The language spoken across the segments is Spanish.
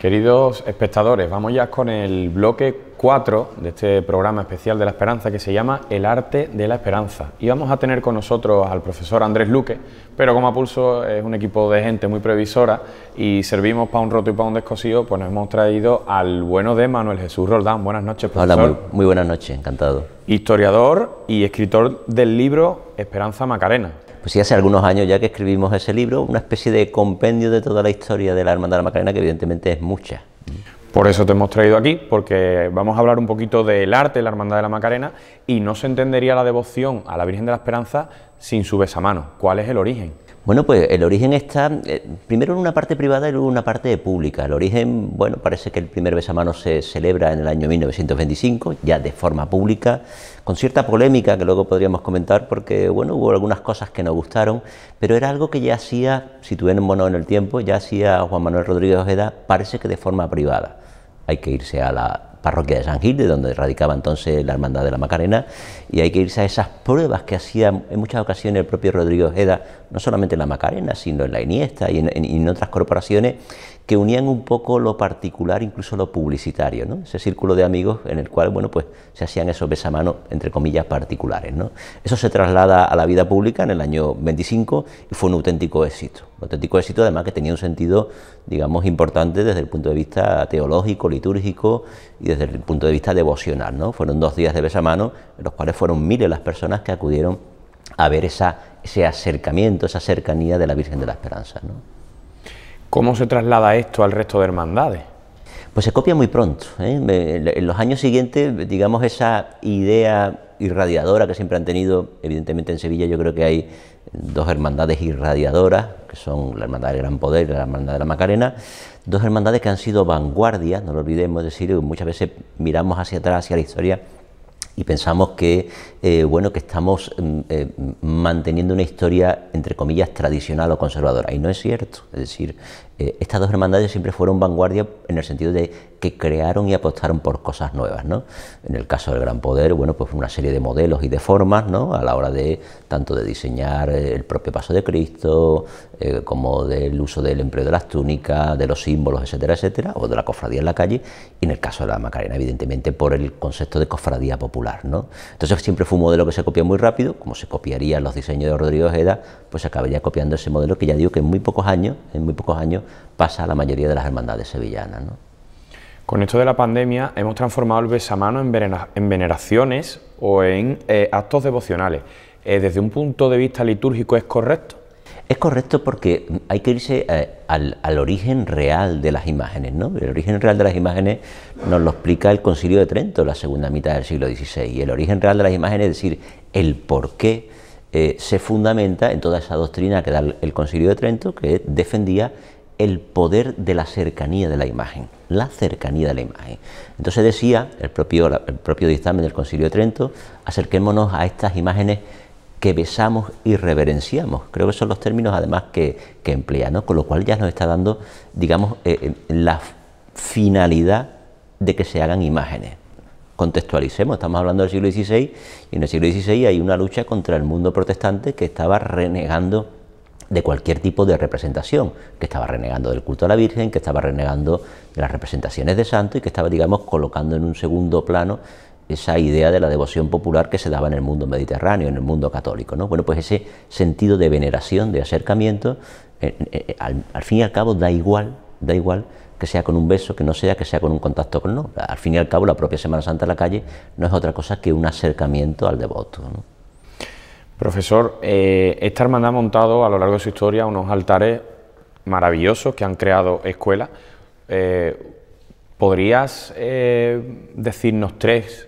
Queridos espectadores, vamos ya con el bloque 4 de este programa especial de la esperanza que se llama El arte de la esperanza. Y vamos a tener con nosotros al profesor Andrés Luque, pero como Apulso es un equipo de gente muy previsora y servimos para un roto y para un descosido, pues nos hemos traído al bueno de Manuel Jesús Roldán. Buenas noches, profesor. Hola, muy buenas noches, encantado. Historiador y escritor del libro Esperanza Macarena pues sí, hace algunos años ya que escribimos ese libro, una especie de compendio de toda la historia de la Hermandad de la Macarena, que evidentemente es mucha. Por eso te hemos traído aquí, porque vamos a hablar un poquito del arte de la Hermandad de la Macarena y no se entendería la devoción a la Virgen de la Esperanza sin su besamano. ¿Cuál es el origen? Bueno, pues el origen está eh, primero en una parte privada y luego en una parte pública. El origen, bueno, parece que el primer besamano se celebra en el año 1925, ya de forma pública, con cierta polémica que luego podríamos comentar porque, bueno, hubo algunas cosas que no gustaron, pero era algo que ya hacía, si mono en el tiempo, ya hacía Juan Manuel Rodríguez Ojeda, parece que de forma privada. Hay que irse a la parroquia de San Gil, de donde radicaba entonces la Hermandad de la Macarena, y hay que irse a esas pruebas que hacía en muchas ocasiones el propio Rodrigo Ojeda, no solamente en la Macarena, sino en la Iniesta y en, otras corporaciones, que unían un poco lo particular, incluso lo publicitario, ¿no? Ese círculo de amigos en el cual, bueno, pues se hacían esos besamanos, entre comillas, particulares, ¿no? Eso se traslada a la vida pública en el año 25 y fue un auténtico éxito. Un auténtico éxito, además, que tenía un sentido, digamos, importante desde el punto de vista teológico, litúrgico y desde el punto de vista devocional, ¿no? Fueron dos días de besamanos en los cuales fueron miles las personas que acudieron a ver ese acercamiento, esa cercanía de la Virgen de la Esperanza. ¿Cómo se traslada esto al resto de hermandades? Pues se copia muy pronto. ¿eh? En los años siguientes, digamos, esa idea irradiadora que siempre han tenido, evidentemente en Sevilla yo creo que hay dos hermandades irradiadoras, que son la Hermandad del Gran Poder y la Hermandad de la Macarena, dos hermandades que han sido vanguardia, no lo olvidemos, decir, muchas veces miramos hacia atrás, hacia la historia, y pensamos que eh, bueno que estamos mm, eh, manteniendo una historia entre comillas tradicional o conservadora y no es cierto es decir eh, estas dos hermandades siempre fueron vanguardia en el sentido de que crearon y apostaron por cosas nuevas, ¿no? En el caso del Gran Poder, bueno, pues una serie de modelos y de formas, ¿no? A la hora de tanto de diseñar eh, el propio paso de Cristo, eh, como del uso del empleo de las túnicas, de los símbolos, etcétera, etcétera, o de la cofradía en la calle, y en el caso de la Macarena, evidentemente, por el concepto de cofradía popular, ¿no? Entonces siempre fue un modelo que se copió muy rápido, como se copiarían los diseños de Rodrigo Ojeda, pues acabaría copiando ese modelo que ya digo que en muy pocos años, en muy pocos años, pasa la mayoría de las hermandades sevillanas. Con esto de la pandemia hemos transformado el besamano en, veneraciones o en eh, actos devocionales. Eh, ¿Desde un punto de vista litúrgico es correcto? Es correcto porque hay que irse eh, al, origen real de las imágenes, ¿no? El origen real de las imágenes nos lo explica el Concilio de Trento, la segunda mitad del siglo XVI. Y el origen real de las imágenes, es decir, el por qué se fundamenta en toda esa doctrina que da el Concilio de Trento, que defendía el poder de la cercanía de la imagen, la cercanía de la imagen. Entonces decía el propio, el propio dictamen del Concilio de Trento, acerquémonos a estas imágenes que besamos y reverenciamos. Creo que son los términos además que, que emplea, ¿no? Con lo cual ya nos está dando, digamos, eh, eh, la finalidad de que se hagan imágenes. Contextualicemos, estamos hablando del siglo XVI y en el siglo XVI hay una lucha contra el mundo protestante que estaba renegando de cualquier tipo de representación, que estaba renegando del culto a la Virgen, que estaba renegando de las representaciones de santo y que estaba, digamos, colocando en un segundo plano esa idea de la devoción popular que se daba en el mundo mediterráneo, en el mundo católico. ¿no? Bueno, pues ese sentido de veneración, de acercamiento, eh, eh, eh, al, fin y al cabo da igual, da igual que sea con un beso, que no sea, que sea con un contacto con no. Al fin y al cabo, la propia Semana Santa en la calle no es otra cosa que un acercamiento al devoto. Profesor, eh, esta hermandad ha montado a lo largo de su historia unos altares maravillosos que han creado escuelas. Eh, ¿Podrías eh, decirnos tres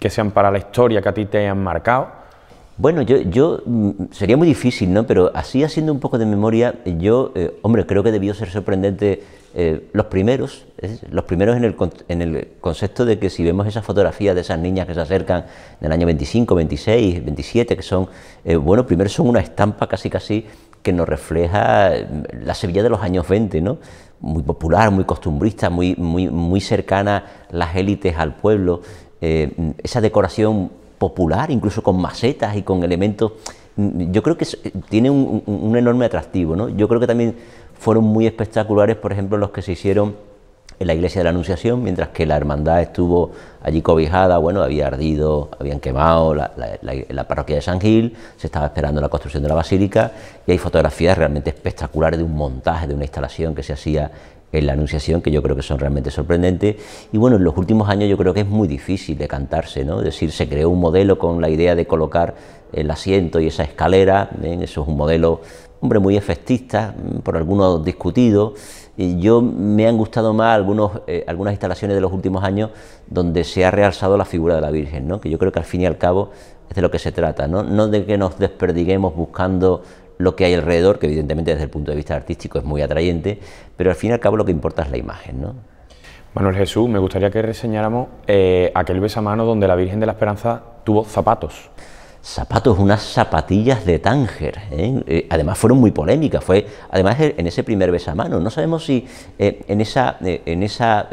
que sean para la historia que a ti te hayan marcado? Bueno, yo, yo mm, sería muy difícil, ¿no? Pero así haciendo un poco de memoria, yo, hombre, creo que debió ser sorprendente eh, los primeros, los primeros en el, en el, concepto de que si vemos esas fotografías de esas niñas que se acercan en el año 25, 26, 27, que son, eh, bueno, primero son una estampa casi casi que nos refleja mm, la Sevilla de los años 20, ¿no? Muy popular, muy costumbrista, muy, muy, muy cercana las élites al pueblo, eh, esa decoración popular, incluso con macetas y con elementos, mm, yo creo que tiene un, un enorme atractivo, ¿no? Yo creo que también fueron muy espectaculares, por ejemplo, los que se hicieron en la iglesia de la Anunciación, mientras que la hermandad estuvo allí cobijada, bueno, había ardido, habían quemado la, parroquia de San Gil, se estaba esperando la construcción de la basílica y hay fotografías realmente espectaculares de un montaje, de una instalación que se hacía en la Anunciación, que yo creo que son realmente sorprendentes. Y bueno, en los últimos años yo creo que es muy difícil de cantarse, ¿no? Es decir, se creó un modelo con la idea de colocar el asiento y esa escalera, en eso es un modelo hombre, muy efectista, mm, por algunos ...y Yo me han gustado más algunos, eh, algunas instalaciones de los últimos años donde se ha realzado la figura de la Virgen, ¿no? que yo creo que al fin y al cabo es de lo que se trata, no, de que nos desperdiguemos buscando lo que hay alrededor, que evidentemente desde el punto de vista artístico es muy atrayente, pero al fin y al cabo lo que importa es la imagen. ¿no? Manuel Jesús, me gustaría que reseñáramos eh, aquel besamano donde la Virgen de la Esperanza tuvo zapatos zapatos, unas zapatillas de Tánger. ¿eh? Eh, además fueron muy polémicas, fue además en ese primer besamano. No sabemos si eh, en esa, en esa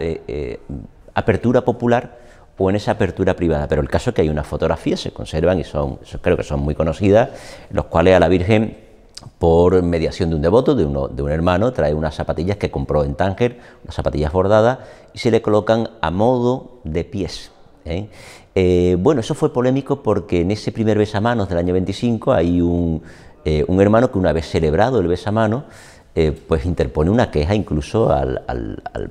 apertura popular o en esa apertura privada, pero el caso es que hay unas fotografías, se conservan y son, creo que son muy conocidas, los cuales a la Virgen por mediación de un devoto, de, uno, de un hermano, trae unas zapatillas que compró en Tánger, unas zapatillas bordadas, y se le colocan a modo de pies, ¿eh? Eh, bueno, eso fue polémico porque en ese primer besamanos del año 25 hay eh, un, hermano que una vez celebrado el besamanos, pues interpone una queja incluso al,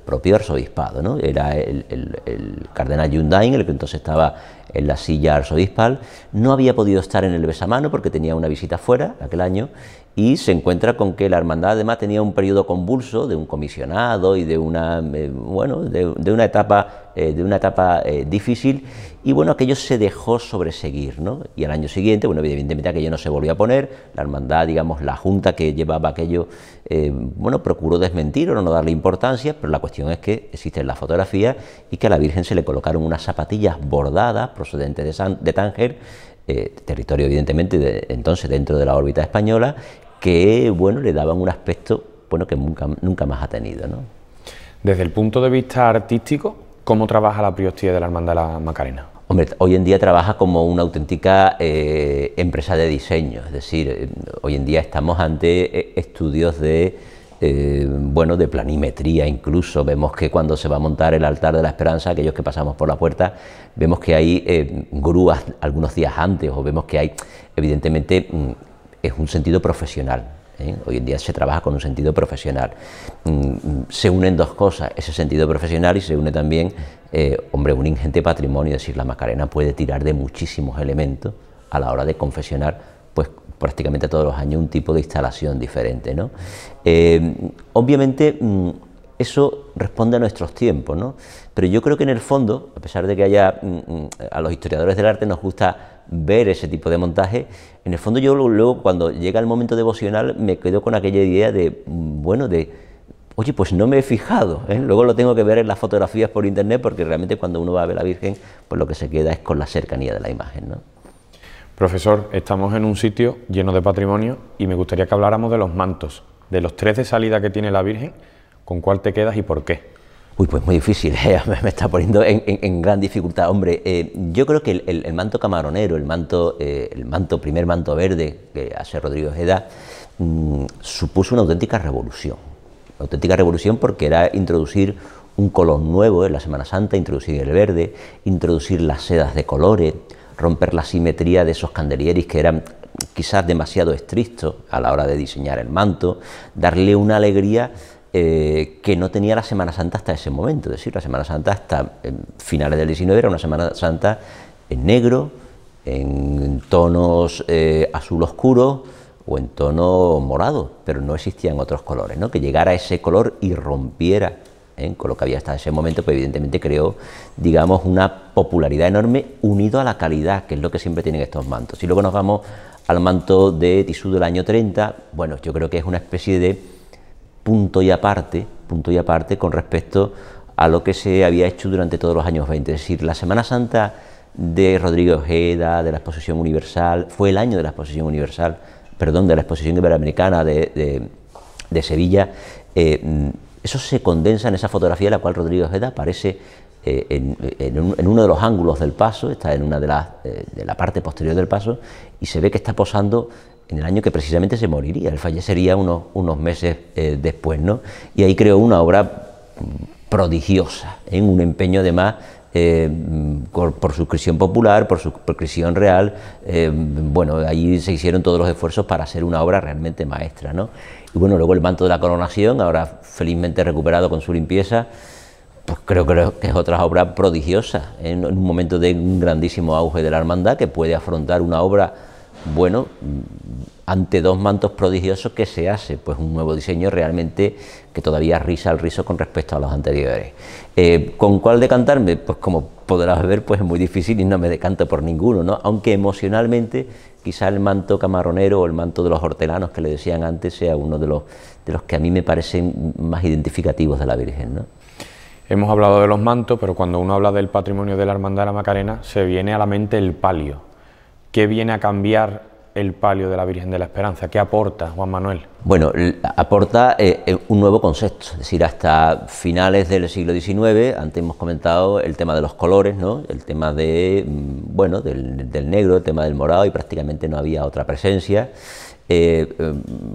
propio arzobispado. ¿no? Era el, cardenal Yundain, el que entonces estaba en la silla arzobispal, no había podido estar en el besamanos porque tenía una visita fuera aquel año y se encuentra con que la hermandad además tenía un periodo convulso de un comisionado y de una eh, bueno de, una etapa eh, de una etapa eh, difícil y bueno aquello se dejó sobreseguir ¿no? y al año siguiente bueno evidentemente aquello no se volvió a poner la hermandad digamos la junta que llevaba aquello bueno procuró desmentir o no darle importancia pero la cuestión es que existen las fotografías y que a la Virgen se le colocaron unas zapatillas bordadas procedentes de, de Tánger territorio evidentemente entonces dentro de la órbita española, que bueno, le daban un aspecto bueno, que nunca, nunca más ha tenido. Desde el punto de vista artístico, ¿cómo trabaja la priostía de la Hermandad de la Macarena? Hombre, hoy en día trabaja como una auténtica eh, empresa de diseño, es decir, eh, hoy en día estamos ante eh, estudios de, bueno, de planimetría incluso, vemos que cuando se va a montar el altar de la esperanza, aquellos que pasamos por la puerta, vemos que hay grúas algunos días antes, o vemos que hay, evidentemente, mm, es un sentido profesional. ¿eh? Hoy en día se trabaja con un sentido profesional. Mm, mm, se unen dos cosas, ese sentido profesional y se une también, eh, hombre, un ingente patrimonio, es decir, la Macarena puede tirar de muchísimos elementos a la hora de confesionar pues prácticamente todos los años un tipo de instalación diferente. ¿no? Eh, obviamente mm, eso responde a nuestros tiempos, ¿no? pero yo creo que en el fondo, a pesar de que haya a los historiadores del arte nos gusta ver ese tipo de montaje, en el fondo yo luego cuando llega el momento devocional me quedo con aquella idea de, bueno, de, oye, pues no me he fijado, ¿eh? luego lo tengo que ver en las fotografías por internet porque realmente cuando uno va a ver a la Virgen, pues lo que se queda es con la cercanía de la imagen, Profesor, estamos en un sitio lleno de patrimonio y me gustaría que habláramos de los mantos, de los tres de salida que tiene la Virgen, ¿con cuál te quedas y por qué? Uy, pues muy difícil, eh, me está poniendo en, gran dificultad. Hombre, eh, yo creo que el, manto camaronero, el manto, eh, el manto, primer manto verde que hace Rodrigo Ojeda, mm, supuso una auténtica revolución. auténtica revolución porque era introducir un color nuevo en la Semana Santa, introducir el verde, introducir las sedas de colores, romper la simetría de esos candelieris que eran quizás demasiado estrictos a la hora de diseñar el manto, darle una alegría eh, que no tenía la Semana Santa hasta ese momento. Es decir, la Semana Santa hasta eh, finales del 19 era una Semana Santa en negro, en tonos eh, azul oscuro o en tono morado, pero no existían otros colores, ¿no? que llegara ese color y rompiera con lo que había hasta ese momento, pues evidentemente creó, digamos, una popularidad enorme unido a la calidad, que es lo que siempre tienen estos mantos. Y luego nos vamos al manto de Tisú del año 30, bueno, yo creo que es una especie de punto y aparte, punto y aparte con respecto a lo que se había hecho durante todos los años 20. Es decir, la Semana Santa de Rodrigo Ojeda, de la Exposición Universal, fue el año de la Exposición Universal, perdón, de la Exposición Iberoamericana de, Sevilla. Eh, eso se condensa en esa fotografía en la cual Rodrigo Ojeda aparece eh, en, uno de los ángulos del paso, está en una de las eh, de la parte posterior del paso, y se ve que está posando en el año que precisamente se moriría, él fallecería unos, meses eh, después, ¿no? Y ahí creó una obra mm, prodigiosa, en un empeño además eh, mm, por, suscripción popular, por suscripción real, eh, mm, bueno, ahí se hicieron todos los esfuerzos para hacer una obra realmente maestra, ¿no? Y bueno, luego el manto de la coronación, ahora felizmente recuperado con su limpieza, pues creo, que es otra obra prodigiosa, en, en un momento de un grandísimo auge de la hermandad, que puede afrontar una obra bueno, ante dos mantos prodigiosos, ¿qué se hace? Pues un nuevo diseño realmente que todavía risa al rizo con respecto a los anteriores. Eh, ¿Con cuál decantarme? Pues como podrás ver, pues es muy difícil y no me decanto por ninguno, Aunque emocionalmente quizá el manto camaronero o el manto de los hortelanos que le decían antes sea uno de los, de los que a mí me parecen más identificativos de la Virgen, Hemos hablado de los mantos, pero cuando uno habla del patrimonio de la Hermandad de la Macarena, se viene a la mente el palio. ¿Qué viene a cambiar el palio de la Virgen de la Esperanza? ¿Qué aporta Juan Manuel? Bueno, aporta eh, eh, un nuevo concepto, es decir, hasta finales del siglo XIX, antes hemos comentado el tema de los colores, ¿no? el tema de, mm, bueno, del, negro, el tema del morado y prácticamente no había otra presencia. Eh,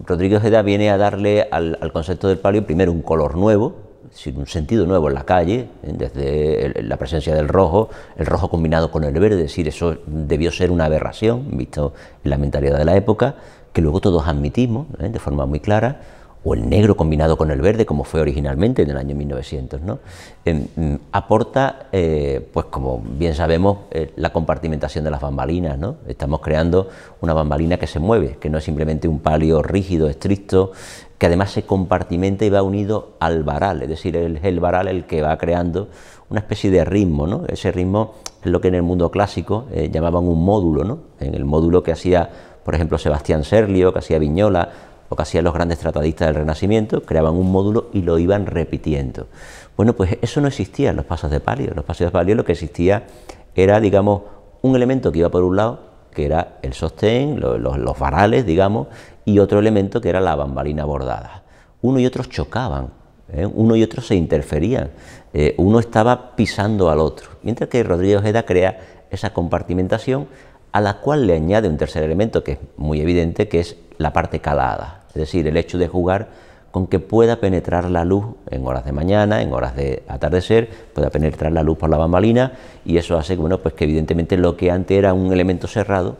Rodrigo viene a darle al, al concepto del palio primero un color nuevo, sin un sentido nuevo en la calle, ¿eh? desde la presencia del rojo, el rojo combinado con el verde, es decir, eso debió ser una aberración, visto en la mentalidad de la época, que luego todos admitimos ¿eh? de forma muy clara, o el negro combinado con el verde, como fue originalmente en el año 1900, em, mm, aporta, eh, pues como bien sabemos, eh, la compartimentación de las bambalinas. Estamos creando una bambalina que se mueve, que no es simplemente un palio rígido, estricto, que además se compartimenta y va unido al varal, es decir, es el varal el que va creando una especie de ritmo, ese ritmo es lo que en el mundo clásico eh, llamaban un módulo, en el módulo que hacía, por ejemplo, Sebastián Serlio, que hacía Viñola, lo que hacían los grandes tratadistas del Renacimiento, creaban un módulo y lo iban repitiendo. Bueno, pues eso no existía en los pasos de palio. los pasos de palio lo que existía era, digamos, un elemento que iba por un lado, que era el sostén, los, varales, digamos, y otro elemento que era la bambalina bordada. Uno y otro chocaban, ¿eh? uno y otro se interferían, eh, uno estaba pisando al otro, mientras que Rodrigo Ojeda crea esa compartimentación a la cual le añade un tercer elemento que es muy evidente, que es la parte calada es decir, el hecho de jugar con que pueda penetrar la luz en horas de mañana, en horas de atardecer, pueda penetrar la luz por la bambalina y eso hace bueno, pues que evidentemente lo que antes era un elemento cerrado,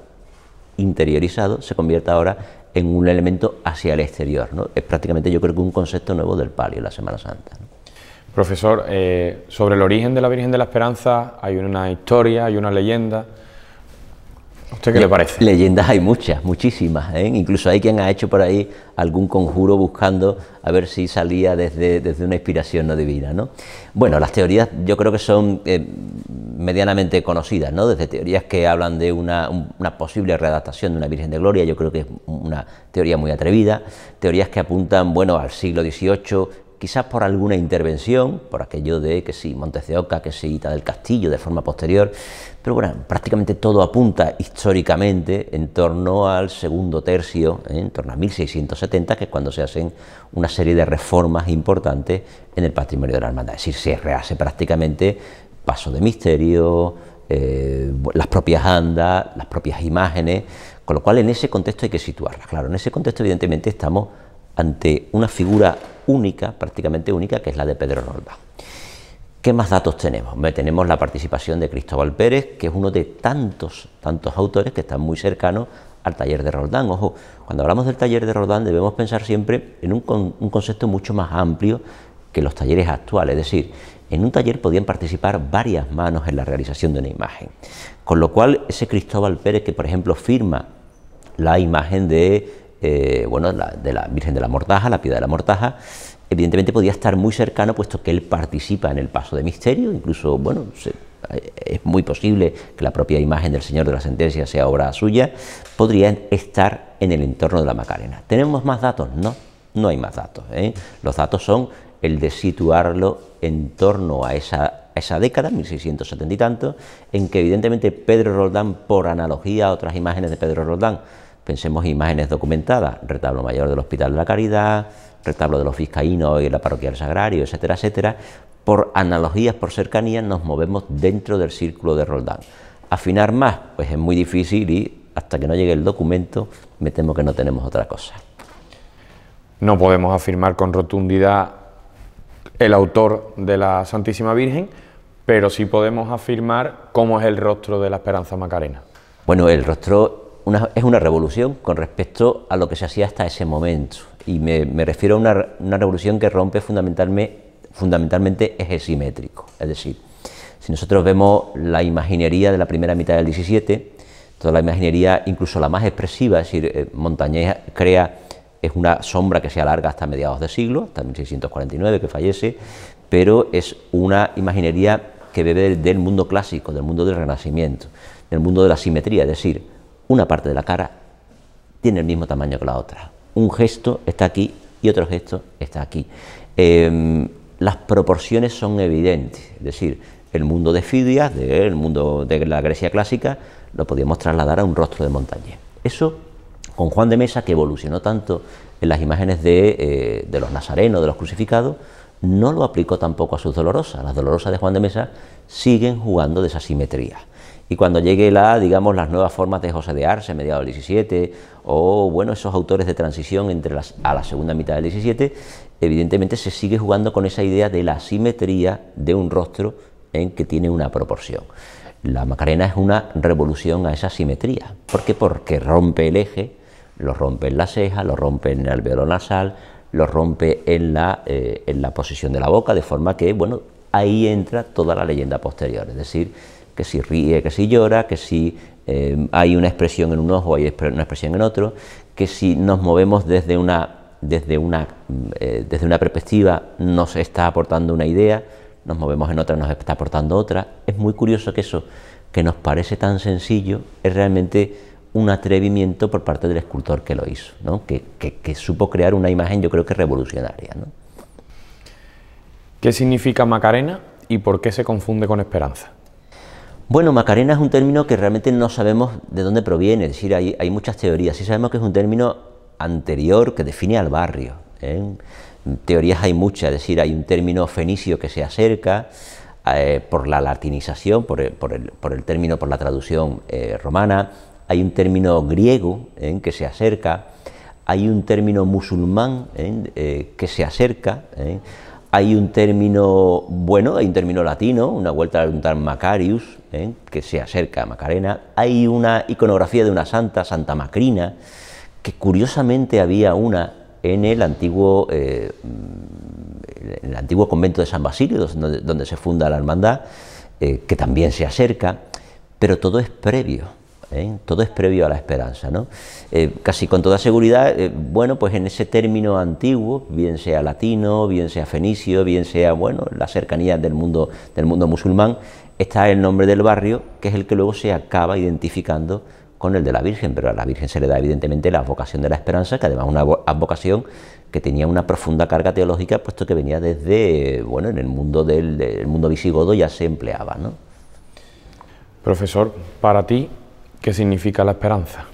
interiorizado, se convierta ahora en un elemento hacia el exterior. ¿no? Es prácticamente yo creo que un concepto nuevo del palio la Semana Santa. Profesor, eh, sobre el origen de la Virgen de la Esperanza hay una historia, hay una leyenda. ¿Usted qué le parece? Leyendas hay muchas, muchísimas. ¿eh? Incluso hay quien ha hecho por ahí algún conjuro buscando a ver si salía desde, desde una inspiración no divina. ¿no? Bueno, las teorías yo creo que son eh, medianamente conocidas, ¿no? desde teorías que hablan de una, una, posible readaptación de una Virgen de Gloria, yo creo que es una teoría muy atrevida, teorías que apuntan bueno, al siglo XVIII, quizás por alguna intervención, por aquello de que sí, Montes de Oca, que sí, Ita del Castillo, de forma posterior, pero bueno, prácticamente todo apunta históricamente en torno al segundo tercio, ¿eh? en torno a 1670, que es cuando se hacen una serie de reformas importantes en el patrimonio de la hermandad, es decir, se rehace prácticamente paso de misterio, eh, las propias andas, las propias imágenes, con lo cual en ese contexto hay que situarlas. Claro, en ese contexto evidentemente estamos ante una figura única, prácticamente única, que es la de Pedro Roldán. ¿Qué más datos tenemos? Tenemos la participación de Cristóbal Pérez, que es uno de tantos, tantos autores que están muy cercanos al taller de Roldán. Ojo, cuando hablamos del taller de Roldán debemos pensar siempre en un concepto mucho más amplio que los talleres actuales, es decir, en un taller podían participar varias manos en la realización de una imagen. Con lo cual, ese Cristóbal Pérez que, por ejemplo, firma la imagen de eh, bueno, de la Virgen de la Mortaja, la Piedad de la Mortaja, evidentemente podía estar muy cercano, puesto que él participa en el paso de misterio, incluso, bueno, eh, es muy posible que la propia imagen del Señor de la Sentencia sea obra suya, podría estar en el entorno de la Macarena. ¿Tenemos más datos? No, no hay más datos. ¿eh? Los datos son el de situarlo en torno a esa, a esa década, 1670 y tanto, en que evidentemente Pedro Roldán, por analogía a otras imágenes de Pedro Roldán, Pensemos imágenes documentadas, retablo mayor del Hospital de la Caridad, retablo de los vizcaínos y la parroquia del Sagrario, etcétera, etcétera. Por analogías, por cercanías, nos movemos dentro del círculo de Roldán. Afinar más, pues es muy difícil y hasta que no llegue el documento, me temo que no tenemos otra cosa. No podemos afirmar con rotundidad el autor de la Santísima Virgen, pero sí podemos afirmar cómo es el rostro de la Esperanza Macarena. Bueno, el rostro es una revolución con respecto a lo que se hacía hasta ese momento. Y me, refiero a una, revolución que rompe fundamentalmente, fundamentalmente eje simétrico. Es decir, si nosotros vemos la imaginería de la primera mitad del 17, toda la imaginería, incluso la más expresiva, es decir, eh, Montañés crea, es una sombra que se alarga hasta mediados de siglo, hasta 1649 que fallece, pero es una imaginería que bebe del mundo clásico, del mundo del renacimiento, del mundo de la simetría, es decir, una parte de la cara tiene el mismo tamaño que la otra. Un gesto está aquí y otro gesto está aquí. Em, las proporciones son evidentes, es decir, el mundo de Fidias, el mundo de la Grecia clásica, lo podíamos trasladar a un rostro de montañés. Eso con Juan de Mesa, que evolucionó tanto en las imágenes de, eh, de los nazarenos, de los crucificados, no lo aplicó tampoco a sus dolorosas. Las dolorosas de Juan de Mesa siguen jugando de esa simetría. Y cuando llegue la, digamos, las nuevas formas de José de Arce, mediados del 17, o bueno, esos autores de transición entre las, a la segunda mitad del 17, evidentemente se sigue jugando con esa idea de la simetría de un rostro en que tiene una proporción. La Macarena es una revolución a esa simetría. ¿Por qué? Porque rompe el eje, lo rompe en la ceja, lo rompe en el alveolo nasal, lo rompe en la, eh, en la posición de la boca, de forma que, bueno, ahí entra toda la leyenda posterior. Es decir, que si ríe, que si llora, que si eh, hay una expresión en un ojo, hay una expresión en otro, que si nos movemos desde una, desde una, eh, desde una perspectiva nos está aportando una idea, nos movemos en otra, nos está aportando otra. Es muy curioso que eso, que nos parece tan sencillo, es realmente un atrevimiento por parte del escultor que lo hizo, que, supo crear una imagen yo creo que revolucionaria. ¿Qué significa Macarena y por qué se confunde con Esperanza? Bueno, Macarena es un término que realmente no sabemos de dónde proviene, es decir, hay, muchas teorías. Sí sabemos que es un término anterior que define al barrio. ¿eh? Teorías hay muchas, es decir, hay un término fenicio que se acerca eh, por la latinización, por el, término, por la traducción eh, romana, hay un término griego que se acerca, hay un término musulmán que se acerca hay un término bueno, hay un término latino, una vuelta al voluntad Macarius, ¿eh? que se acerca a Macarena. Hay una iconografía de una santa, Santa Macrina, que curiosamente había una en el antiguo, eh, el antiguo convento de San Basilio, donde, se funda la hermandad, eh, que también se acerca, pero todo es previo. todo es previo a la esperanza. casi con toda seguridad, bueno, pues en ese término antiguo, bien sea latino, bien sea fenicio, bien sea bueno, la cercanía del mundo, del mundo musulmán, está el nombre del barrio, que es el que luego se acaba identificando con el de la Virgen, pero a la Virgen se le da evidentemente la vocación de la esperanza, que además es una advocación que tenía una profunda carga teológica, puesto que venía desde, bueno, en el mundo del, mundo visigodo ya se empleaba, ¿no? Profesor, para ti, ¿qué significa la esperanza?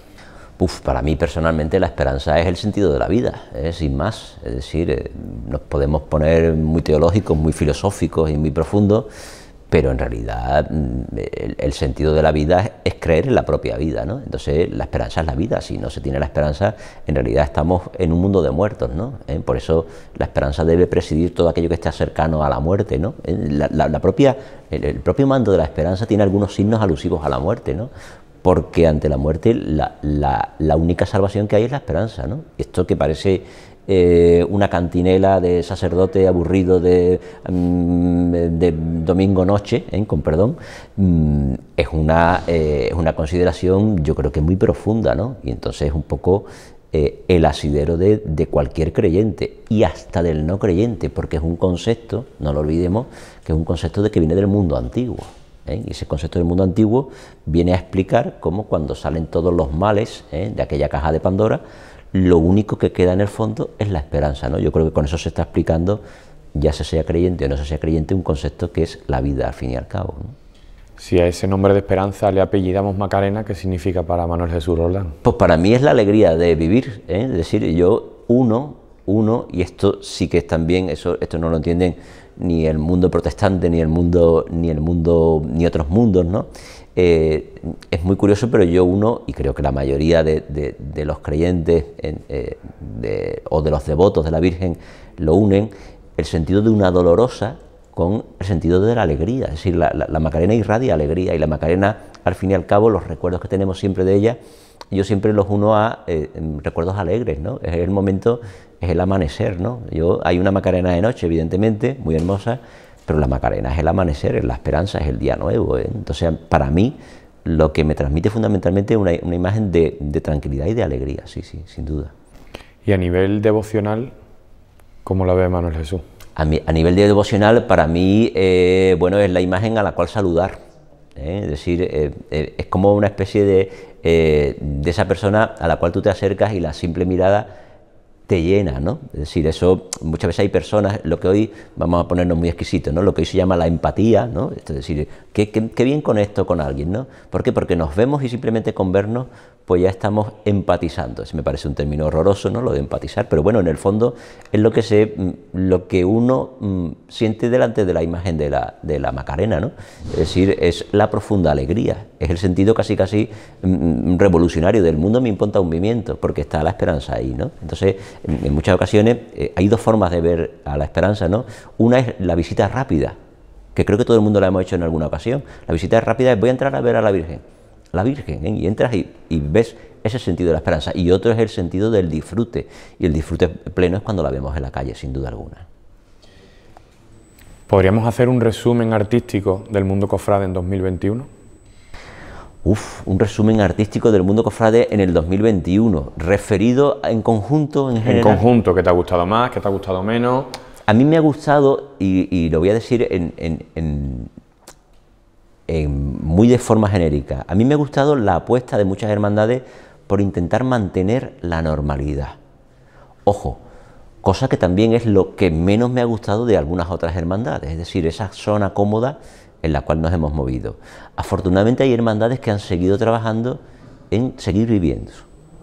Uf, para mí personalmente la esperanza es el sentido de la vida, ¿eh? sin más. Es decir, eh, nos podemos poner muy teológicos, muy filosóficos y muy profundos, pero en realidad mm, el, sentido de la vida es, creer en la propia vida, ¿no? Entonces la esperanza es la vida, si no se tiene la esperanza, en realidad estamos en un mundo de muertos, ¿no? ¿Eh? Por eso la esperanza debe presidir todo aquello que está cercano a la muerte, ¿no? ¿Eh? La, propia, el, propio mando de la esperanza tiene algunos signos alusivos a la muerte, ¿no? Porque ante la muerte la, única salvación que hay es la esperanza, ¿no? Esto que parece eh, una cantinela de sacerdote aburrido de, mm, domingo noche, ¿eh? con perdón, mm, es una, eh, una consideración yo creo que muy profunda, ¿no? Y entonces es un poco el asidero de, cualquier creyente y hasta del no creyente, porque es un concepto, no lo olvidemos, que es un concepto de que viene del mundo antiguo. Y ese concepto del mundo antiguo viene a explicar cómo cuando salen todos los males de aquella caja de Pandora, lo único que queda en el fondo es la esperanza, ¿no? Yo creo que con eso se está explicando, ya se sea creyente o no se sea creyente, un concepto que es la vida, al fin y al cabo. Si a ese nombre de esperanza le apellidamos Macarena, ¿qué significa para Manuel Jesús Roland? Pues para mí es la alegría de vivir, ¿eh? es decir, yo uno, uno, y esto sí que es también, eso, esto no lo entienden ni el mundo protestante, ni el mundo, ni el mundo, ni otros mundos, ¿no? Eh, es muy curioso, pero yo uno, y creo que la mayoría de, los creyentes eh, o de los devotos de la Virgen lo unen, el sentido de una dolorosa con el sentido de la alegría. Es decir, la, Macarena irradia alegría y la Macarena, al fin y al cabo, los recuerdos que tenemos siempre de ella, yo siempre los uno a eh, recuerdos alegres, ¿no? Es el momento, es el amanecer, ¿no? Yo, hay una Macarena de noche, evidentemente, muy hermosa, pero la Macarena es el amanecer, la esperanza, es el día nuevo. ¿eh? Entonces, para mí, lo que me transmite fundamentalmente ...es una imagen de, tranquilidad y de alegría, sí, sí, sin duda. Y a nivel devocional, ¿cómo la ve Manuel Jesús? A, a nivel de devocional, para mí, eh, bueno, es la imagen a la cual saludar. ¿eh? Es decir, es como una especie de, de esa persona a la cual tú te acercas y la simple mirada te llena, ¿no? Es decir, eso muchas veces hay personas, lo que hoy, vamos a ponernos muy exquisito, ¿no? Lo que hoy se llama la empatía, ¿no? Es decir, qué, bien con esto con alguien, ¿no? ¿Por qué? Porque nos vemos y simplemente con vernos, pues ya estamos empatizando. Eso me parece un término horroroso, ¿no? Lo de empatizar, pero bueno, en el fondo es lo que se, mm, lo que uno mm, siente delante de la imagen de la, de la Macarena, ¿no? Es decir, es la profunda alegría, es el sentido casi casi mm, revolucionario del mundo me importa un movimiento, porque está la esperanza ahí, ¿no? Entonces en, muchas ocasiones eh, hay dos formas de ver a la esperanza, ¿no? Una es la visita rápida, que creo que todo el mundo la hemos hecho en alguna ocasión. La visita rápida es voy a entrar a ver a la Virgen, la Virgen, ¿eh? y entras y, ves ese sentido de la esperanza. Y otro es el sentido del disfrute, y el disfrute pleno es cuando la vemos en la calle, sin duda alguna. ¿Podríamos hacer un resumen artístico del mundo cofrade en 2021? un resumen artístico del mundo cofrade en el 2021, referido en conjunto, en general. En conjunto, ¿qué te ha gustado más, qué te ha gustado menos? A mí me ha gustado, y, lo voy a decir en, en, muy de forma genérica, a mí me ha gustado la apuesta de muchas hermandades por intentar mantener la normalidad. Ojo, cosa que también es lo que menos me ha gustado de algunas otras hermandades, es decir, esa zona cómoda en la cual nos hemos movido. Afortunadamente hay hermandades que han seguido trabajando en seguir viviendo.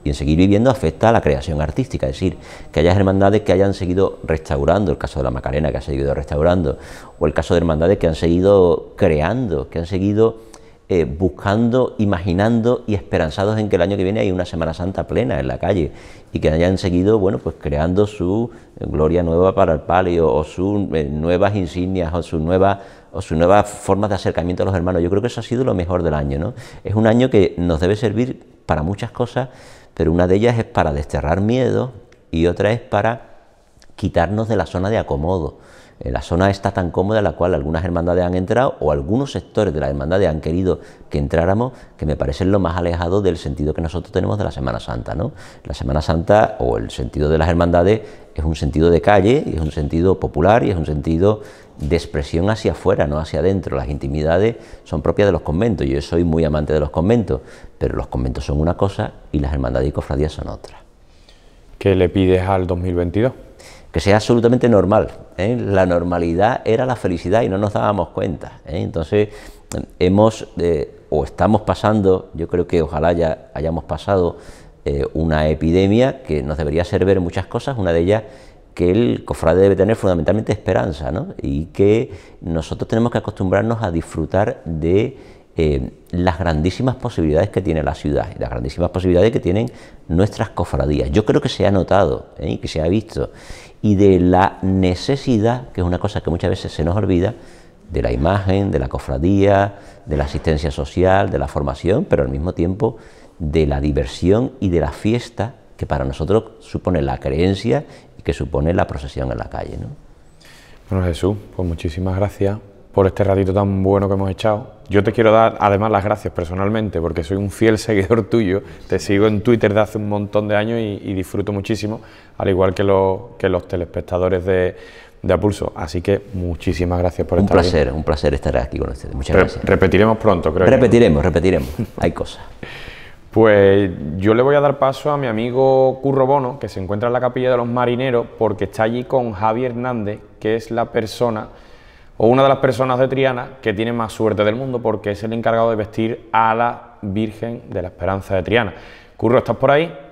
Y en seguir viviendo afecta a la creación artística, es decir, que haya hermandades que hayan seguido restaurando, el caso de la Macarena que ha seguido restaurando, o el caso de hermandades que han seguido creando, que han seguido eh, buscando, imaginando y esperanzados en que el año que viene hay una Semana Santa plena en la calle y que hayan seguido, bueno, pues creando su eh, gloria nueva para el palio o sus eh, nuevas insignias o sus nuevas o su nueva forma de acercamiento a los hermanos. Yo creo que eso ha sido lo mejor del año. ¿no? Es un año que nos debe servir para muchas cosas, pero una de ellas es para desterrar miedo... y otra es para quitarnos de la zona de acomodo. En eh, la zona está tan cómoda en la cual algunas hermandades han entrado o algunos sectores de las hermandades han querido que entráramos, que me parece lo más alejado del sentido que nosotros tenemos de la Semana Santa. ¿no? La Semana Santa o el sentido de las hermandades es un sentido de calle, es un sentido popular y es un sentido de expresión hacia afuera, no hacia adentro. Las intimidades son propias de los conventos. Yo soy muy amante de los conventos, pero los conventos son una cosa y las hermandades y cofradías son otra. ¿Qué le pides al 2022? que sea absolutamente normal. ¿eh? La normalidad era la felicidad y no nos dábamos cuenta. ¿eh? Entonces, hemos eh, o estamos pasando, yo creo que ojalá ya hayamos pasado una epidemia que nos debería servir ver muchas cosas, una de ellas que el cofrade debe tener fundamentalmente esperanza, ¿no? Y que nosotros tenemos que acostumbrarnos a disfrutar de las grandísimas posibilidades que tiene la ciudad las grandísimas posibilidades que tienen nuestras cofradías. Yo creo que se ha notado y que se ha visto y de la necesidad, que es una cosa que muchas veces se nos olvida, de la imagen, de la cofradía, de la asistencia social, de la formación, pero al mismo tiempo de la diversión y de la fiesta que para nosotros supone la creencia y que supone la procesión en la calle. Bueno Jesús, pues muchísimas gracias por este ratito tan bueno que hemos echado. Yo te quiero dar además las gracias personalmente porque soy un fiel seguidor tuyo, te sigo en Twitter de hace un montón de años y, disfruto muchísimo, al igual que, los telespectadores de, de Apulso. Así que muchísimas gracias por estar aquí. Un placer, un placer estar aquí con ustedes. Muchas gracias. Repetiremos pronto, creo. Repetiremos, repetiremos. Hay cosas. Pues yo le voy a dar paso a mi amigo Curro Bono, que se encuentra en la capilla de los marineros, porque está allí con Javi Hernández, que es la persona o una de las personas de Triana que tiene más suerte del mundo porque es el encargado de vestir a la Virgen de la Esperanza de Triana. Curro, ¿estás por ahí?